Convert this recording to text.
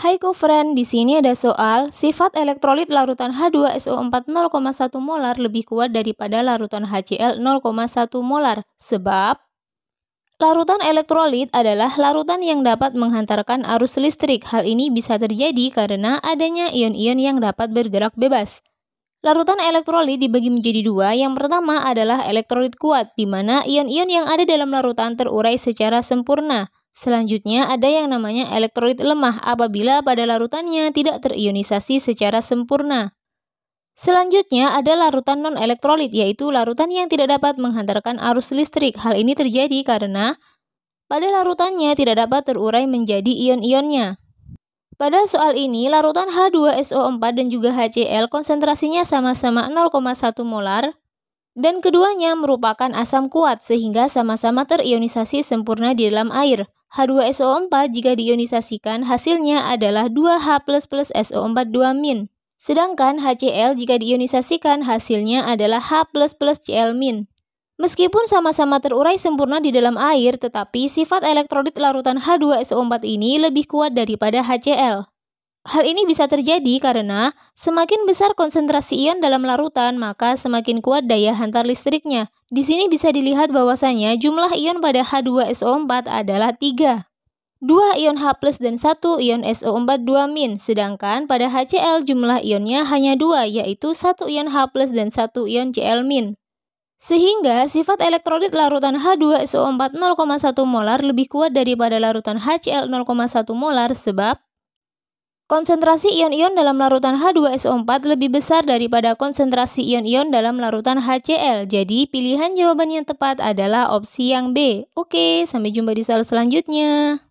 Hai friend, di sini ada soal, sifat elektrolit larutan H2SO4 0,1 molar lebih kuat daripada larutan HCl 0,1 molar, sebab Larutan elektrolit adalah larutan yang dapat menghantarkan arus listrik. Hal ini bisa terjadi karena adanya ion-ion yang dapat bergerak bebas. Larutan elektrolit dibagi menjadi dua. Yang pertama adalah elektrolit kuat, di mana ion-ion yang ada dalam larutan terurai secara sempurna. Selanjutnya ada yang namanya elektrolit lemah apabila pada larutannya tidak terionisasi secara sempurna. Selanjutnya ada larutan non-elektrolit yaitu larutan yang tidak dapat menghantarkan arus listrik. Hal ini terjadi karena pada larutannya tidak dapat terurai menjadi ion-ionnya. Pada soal ini, larutan H2SO4 dan juga HCl konsentrasinya sama-sama 0,1 molar dan keduanya merupakan asam kuat sehingga sama-sama terionisasi sempurna di dalam air. H2SO4 jika diionisasikan hasilnya adalah 2H++ SO42-. Sedangkan HCl jika diionisasikan hasilnya adalah H++ Cl-. Meskipun sama-sama terurai sempurna di dalam air, tetapi sifat elektrolit larutan H2SO4 ini lebih kuat daripada HCl. Hal ini bisa terjadi karena semakin besar konsentrasi ion dalam larutan, maka semakin kuat daya hantar listriknya. Di sini bisa dilihat bahwasanya jumlah ion pada H2SO4 adalah 3. 2 ion H+, dan 1 ion SO4 2 min, sedangkan pada HCl jumlah ionnya hanya 2, yaitu 1 ion H+, dan 1 ion Cl min. Sehingga sifat elektrolit larutan H2SO4 0,1 molar lebih kuat daripada larutan HCl 0,1 molar sebab Konsentrasi ion-ion dalam larutan H2SO4 lebih besar daripada konsentrasi ion-ion dalam larutan HCl. Jadi pilihan jawaban yang tepat adalah opsi yang B. Oke, sampai jumpa di soal selanjutnya.